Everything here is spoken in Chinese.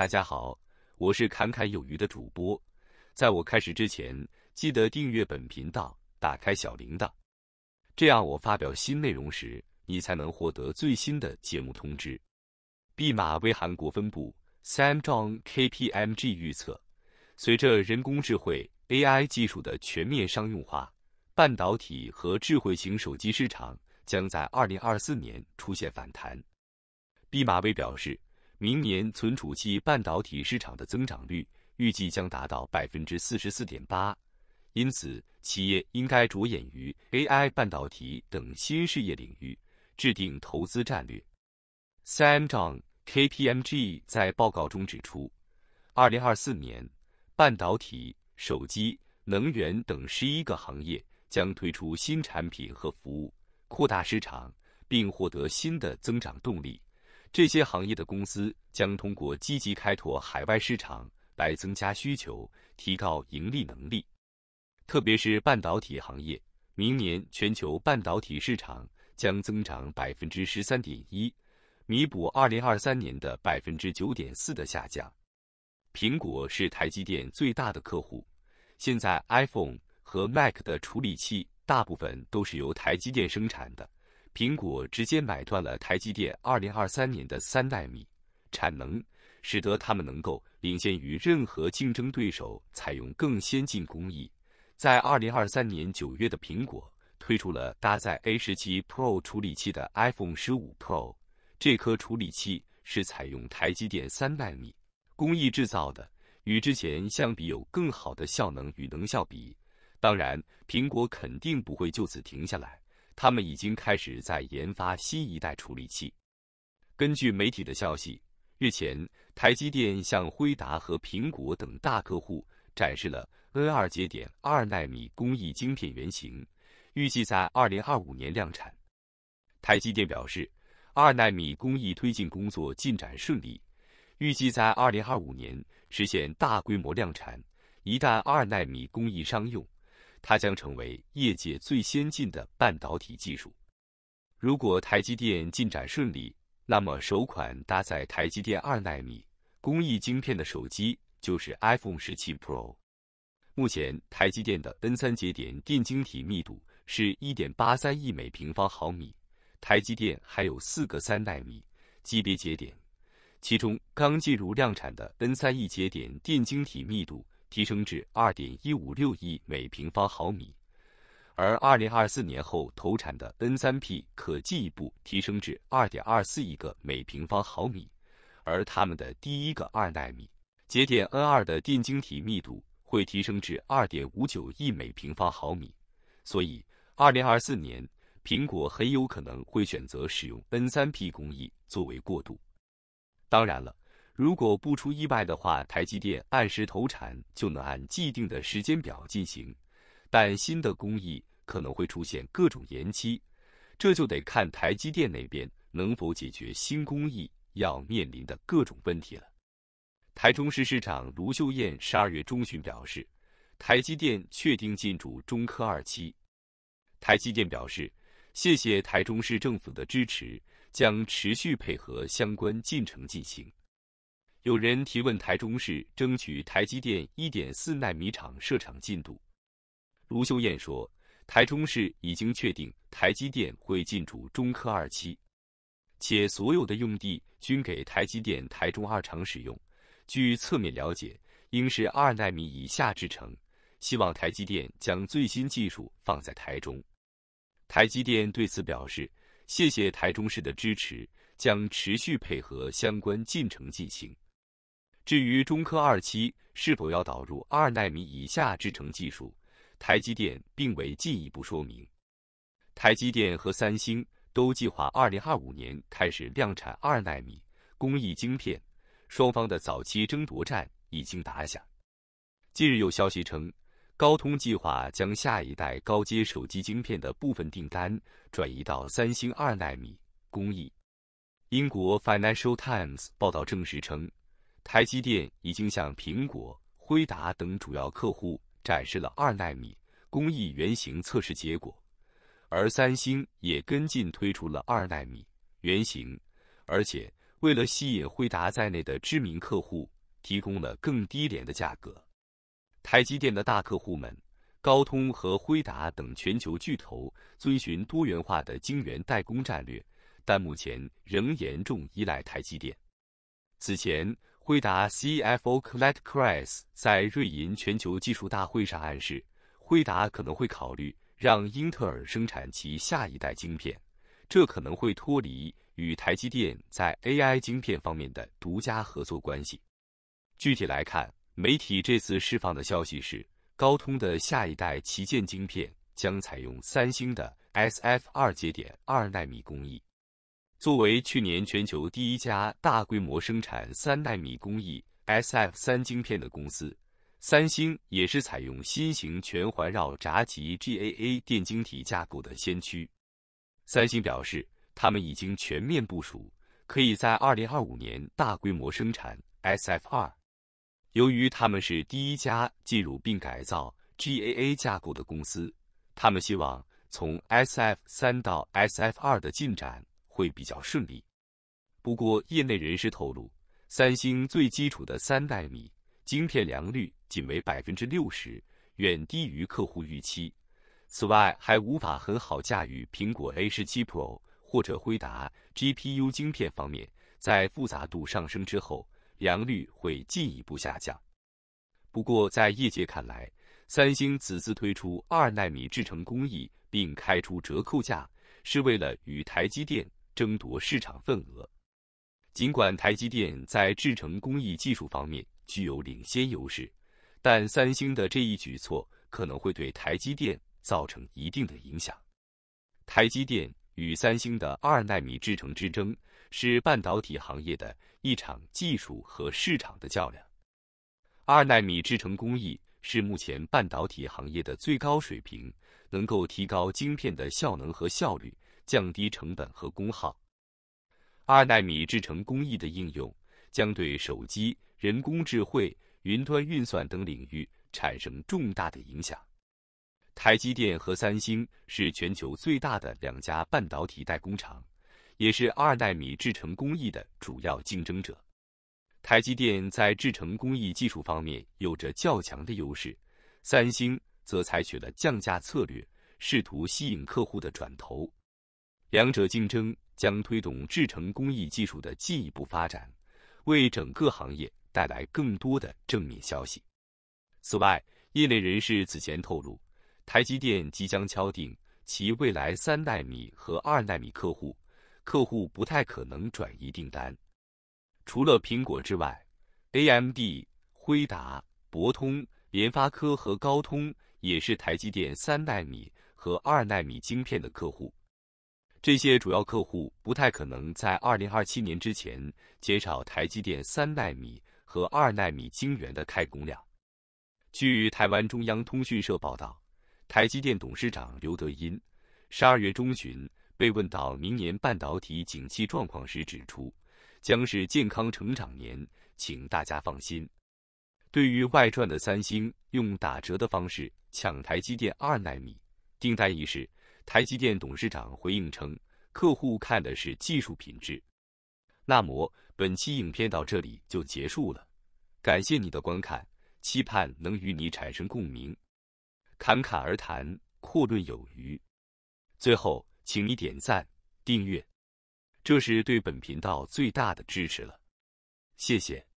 大家好，我是侃侃有余的主播。在我开始之前，记得订阅本频道，打开小铃铛，这样我发表新内容时，你才能获得最新的节目通知。毕马威韩国分部 Sam John KPMG 预测，随着人工智能 AI 技术的全面商用化，半导体和智慧型手机市场将在2024年出现反弹。毕马威表示。明年存储器半导体市场的增长率预计将达到百分之四十四点八，因此企业应该着眼于 AI、半导体等新事业领域，制定投资战略。Sam John KPMG 在报告中指出，二零二四年半导体、手机、能源等十一个行业将推出新产品和服务，扩大市场，并获得新的增长动力。这些行业的公司将通过积极开拓海外市场来增加需求，提高盈利能力。特别是半导体行业，明年全球半导体市场将增长百分之十三点一，弥补二零二三年的百分之九点四的下降。苹果是台积电最大的客户，现在 iPhone 和 Mac 的处理器大部分都是由台积电生产的。苹果直接买断了台积电2023年的三纳米产能，使得他们能够领先于任何竞争对手采用更先进工艺。在2023年9月的苹果推出了搭载 A17 Pro 处理器的 iPhone 15 Pro，这颗处理器是采用台积电三纳米工艺制造的，与之前相比有更好的效能与能效比。当然，苹果肯定不会就此停下来。他们已经开始在研发新一代处理器。根据媒体的消息，日前台积电向辉达和苹果等大客户展示了 N 二节点二纳米工艺晶片原型，预计在二零二五年量产。台积电表示，二纳米工艺推进工作进展顺利，预计在二零二五年实现大规模量产。一旦二纳米工艺商用，它将成为业界最先进的半导体技术。如果台积电进展顺利，那么首款搭载台积电二纳米工艺晶片的手机就是 iPhone 十七 Pro。目前，台积电的 N 三节点电晶体密度是1.83亿每平方毫米。台积电还有四个三纳米级别节点，其中刚进入量产的 N 三亿节点电晶体密度。提升至二点一五六亿每平方毫米，而二零二四年后投产的 N 三 P 可进一步提升至二点二四亿个每平方毫米，而他们的第一个二纳米节点 N 二的电晶体密度会提升至二点五九亿每平方毫米，所以二零二四年苹果很有可能会选择使用 N 三 P 工艺作为过渡。当然了。如果不出意外的话，台积电按时投产就能按既定的时间表进行，但新的工艺可能会出现各种延期，这就得看台积电那边能否解决新工艺要面临的各种问题了。台中市市长卢秀燕十二月中旬表示，台积电确定进驻中科二期。台积电表示，谢谢台中市政府的支持，将持续配合相关进程进行。有人提问台中市争取台积电1.4纳米厂设厂进度，卢秀燕说，台中市已经确定台积电会进驻中科二期，且所有的用地均给台积电台中二厂使用。据侧面了解，应是二纳米以下制程。希望台积电将最新技术放在台中。台积电对此表示，谢谢台中市的支持，将持续配合相关进程进行。至于中科二期是否要导入二纳米以下制程技术，台积电并未进一步说明。台积电和三星都计划二零二五年开始量产二纳米工艺晶片，双方的早期争夺战已经打响。近日有消息称，高通计划将下一代高阶手机晶片的部分订单转移到三星二纳米工艺。英国 Financial Times 报道证实称。台积电已经向苹果、辉达等主要客户展示了二纳米工艺原型测试结果，而三星也跟进推出了二纳米原型。而且，为了吸引辉达在内的知名客户，提供了更低廉的价格。台积电的大客户们，高通和辉达等全球巨头遵循多元化的晶圆代工战略，但目前仍严重依赖台积电。此前。辉达 CFO c l e t e Cris 在瑞银全球技术大会上暗示，辉达可能会考虑让英特尔生产其下一代晶片，这可能会脱离与台积电在 AI 晶片方面的独家合作关系。具体来看，媒体这次释放的消息是，高通的下一代旗舰晶片将采用三星的 SF 二节点二纳米工艺。作为去年全球第一家大规模生产三纳米工艺 S F 三晶片的公司，三星也是采用新型全环绕闸极 G A A 电晶体架构的先驱。三星表示，他们已经全面部署，可以在2025年大规模生产 S F 二。由于他们是第一家进入并改造 G A A 架构的公司，他们希望从 S F 三到 S F 二的进展。会比较顺利，不过业内人士透露，三星最基础的三纳米晶片良率仅为百分之六十，远低于客户预期。此外，还无法很好驾驭苹果 A 十七 Pro 或者辉达 GPU 晶片方面，在复杂度上升之后，良率会进一步下降。不过，在业界看来，三星此次推出二纳米制程工艺，并开出折扣价，是为了与台积电。争夺市场份额。尽管台积电在制程工艺技术方面具有领先优势，但三星的这一举措可能会对台积电造成一定的影响。台积电与三星的二纳米制程之争是半导体行业的一场技术和市场的较量。二纳米制程工艺是目前半导体行业的最高水平，能够提高晶片的效能和效率。降低成本和功耗，二纳米制程工艺的应用将对手机、人工智慧、云端运算等领域产生重大的影响。台积电和三星是全球最大的两家半导体代工厂，也是二纳米制程工艺的主要竞争者。台积电在制程工艺技术方面有着较强的优势，三星则采取了降价策略，试图吸引客户的转投。两者竞争将推动制成工艺技术的进一步发展，为整个行业带来更多的正面消息。此外，业内人士此前透露，台积电即将敲定其未来三纳米和二纳米客户，客户不太可能转移订单。除了苹果之外，AMD、辉达、博通、联发科和高通也是台积电三纳米和二纳米晶片的客户。这些主要客户不太可能在二零二七年之前减少台积电三纳米和二纳米晶圆的开工量。据台湾中央通讯社报道，台积电董事长刘德音十二月中旬被问到明年半导体景气状况时指出，将是健康成长年，请大家放心。对于外传的三星用打折的方式抢台积电二纳米订单一事，台积电董事长回应称，客户看的是技术品质。那么本期影片到这里就结束了，感谢你的观看，期盼能与你产生共鸣。侃侃而谈，阔论有余。最后，请你点赞、订阅，这是对本频道最大的支持了。谢谢。